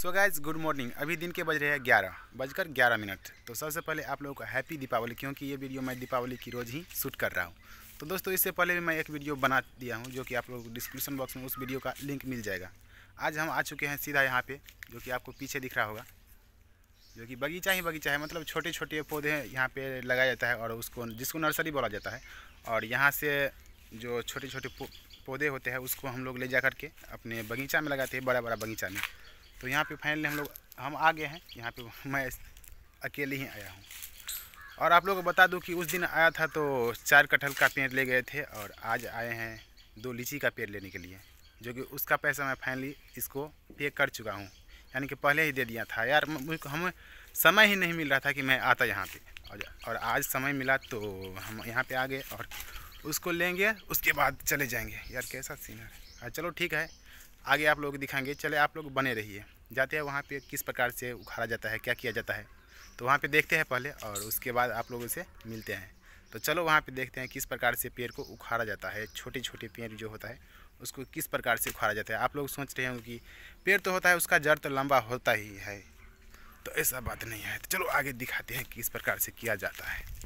so guys good morning अभी दिन के बज रहे हैं ग्यारह बजकर ग्यारह मिनट तो सबसे पहले आप लोगों को हैप्पी दीपावली क्योंकि ये वीडियो मैं दीपावली की रोज़ ही शूट कर रहा हूँ तो दोस्तों इससे पहले भी मैं एक वीडियो बना दिया हूँ जो कि आप लोग डिस्क्रिप्शन बॉक्स में उस वीडियो का लिंक मिल जाएगा आज हम आ चुके हैं सीधा यहाँ पर जो कि आपको पीछे दिख रहा होगा जो कि बगीचा ही बगीचा है मतलब छोटे छोटे पौधे यहाँ पर लगाया जाता है और उसको जिसको नर्सरी बोला जाता है और यहाँ से जो छोटे छोटे पौधे होते हैं उसको हम लोग ले जा करके अपने बगीचा में लगाते हैं बड़ा बड़ा बगीचा में तो यहाँ पे फाइनली हम लोग हम आ गए हैं यहाँ पे मैं अकेले ही आया हूँ और आप लोगों को बता दूँ कि उस दिन आया था तो चार कटहल का पेड़ ले गए थे और आज आए हैं दो लीची का पेड़ लेने के लिए जो कि उसका पैसा मैं फाइनली इसको पे कर चुका हूँ यानी कि पहले ही दे दिया था यार मुझे हमें समय ही नहीं मिल रहा था कि मैं आता यहाँ पे और, और आज समय मिला तो हम यहाँ पे आ गए और उसको लेंगे उसके बाद चले जाएंगे यार कैसा सीन है हाँ, चलो ठीक है आगे आप लोग दिखाएंगे चले आप लोग बने रहिए जाते हैं वहाँ पे किस प्रकार से उखाड़ा जाता है क्या किया जाता है तो वहाँ पे देखते हैं पहले और उसके बाद आप लोगों से मिलते हैं तो चलो वहाँ पे देखते हैं किस प्रकार से पेड़ को उखाड़ा जाता है छोटे छोटे पेड़ जो होता है उसको किस प्रकार से उखाड़ा जाता है आप लोग सोच रहे होंगे कि पेड़ तो होता है उसका जड़ तो लंबा होता ही है तो ऐसा बात नहीं है तो चलो आगे दिखाते हैं किस प्रकार से किया जाता है